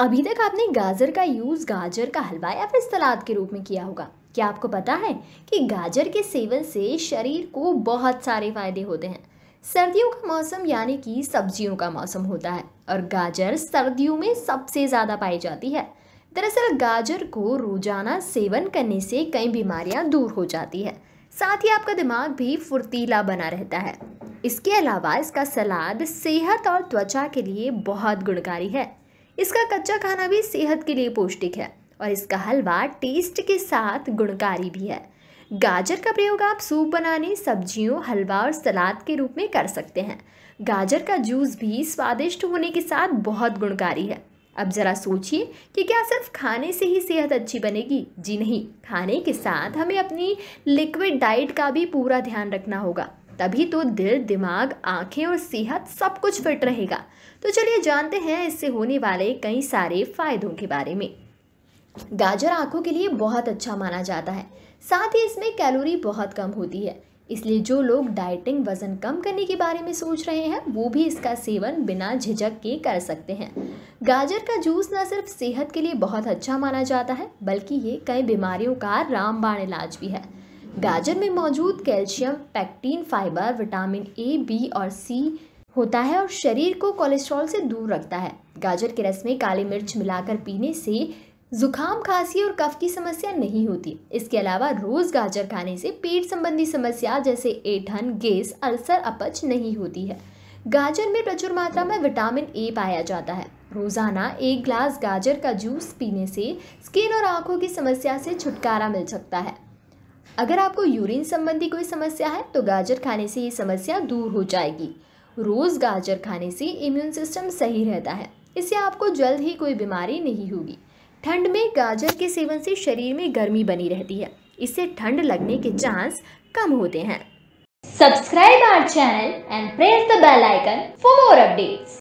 अभी तक आपने गाजर का यूज़ गाजर का हलवा या फिर सलाद के रूप में किया होगा क्या आपको पता है कि गाजर के सेवन से शरीर को बहुत सारे फायदे होते हैं सर्दियों का मौसम यानी कि सब्जियों का मौसम होता है और गाजर सर्दियों में सबसे ज़्यादा पाई जाती है दरअसल गाजर को रोजाना सेवन करने से कई बीमारियां दूर हो जाती है साथ ही आपका दिमाग भी फुर्तीला बना रहता है इसके अलावा इसका सलाद सेहत और त्वचा के लिए बहुत गुणकारी है इसका कच्चा खाना भी सेहत के लिए पौष्टिक है और इसका हलवा टेस्ट के साथ गुणकारी भी है गाजर का प्रयोग आप सूप बनाने सब्जियों हलवा और सलाद के रूप में कर सकते हैं गाजर का जूस भी स्वादिष्ट होने के साथ बहुत गुणकारी है अब ज़रा सोचिए कि क्या सिर्फ खाने से ही सेहत अच्छी बनेगी जी नहीं खाने के साथ हमें अपनी लिक्विड डाइट का भी पूरा ध्यान रखना होगा तभी तो दिल दिमाग आंखें और सेहत सब कुछ फिट रहेगा तो चलिए जानते हैं इससे होने वाले कई सारे फायदों के बारे में गाजर आंखों के लिए बहुत अच्छा माना जाता है साथ ही इसमें कैलोरी बहुत कम होती है इसलिए जो लोग डाइटिंग वजन कम करने के बारे में सोच रहे हैं वो भी इसका सेवन बिना झिझक के कर सकते हैं गाजर का जूस न सिर्फ सेहत के लिए बहुत अच्छा माना जाता है बल्कि ये कई बीमारियों का रामबाण इलाज भी है गाजर में मौजूद calcium pectin fibre vitamin A B और सी होता है और शरीर को कोलेस्ट्रॉल से दूर रखता है गाजर के रस में काली मिर्च मिलाकर पीने से जुकाम खांसी और कफ की समस्या नहीं होती इसके अलावा रोज़ गाजर खाने से पेट संबंधी समस्या जैसे एठन गैस अल्सर अपच नहीं होती है गाजर में प्रचुर मात्रा में विटामिन ए पाया जाता है रोज़ाना एक ग्लास गाजर का जूस पीने से स्किन और आंखों की समस्या से छुटकारा मिल सकता है अगर आपको यूरिन संबंधी कोई समस्या है तो गाजर खाने से ये समस्या दूर हो जाएगी रोज़ गाजर खाने से इम्यून सिस्टम सही रहता है इससे आपको जल्द ही कोई बीमारी नहीं होगी ठंड में गाजर के सेवन से शरीर में गर्मी बनी रहती है इससे ठंड लगने के चांस कम होते हैं subscribe our channel and press the bell icon for more updates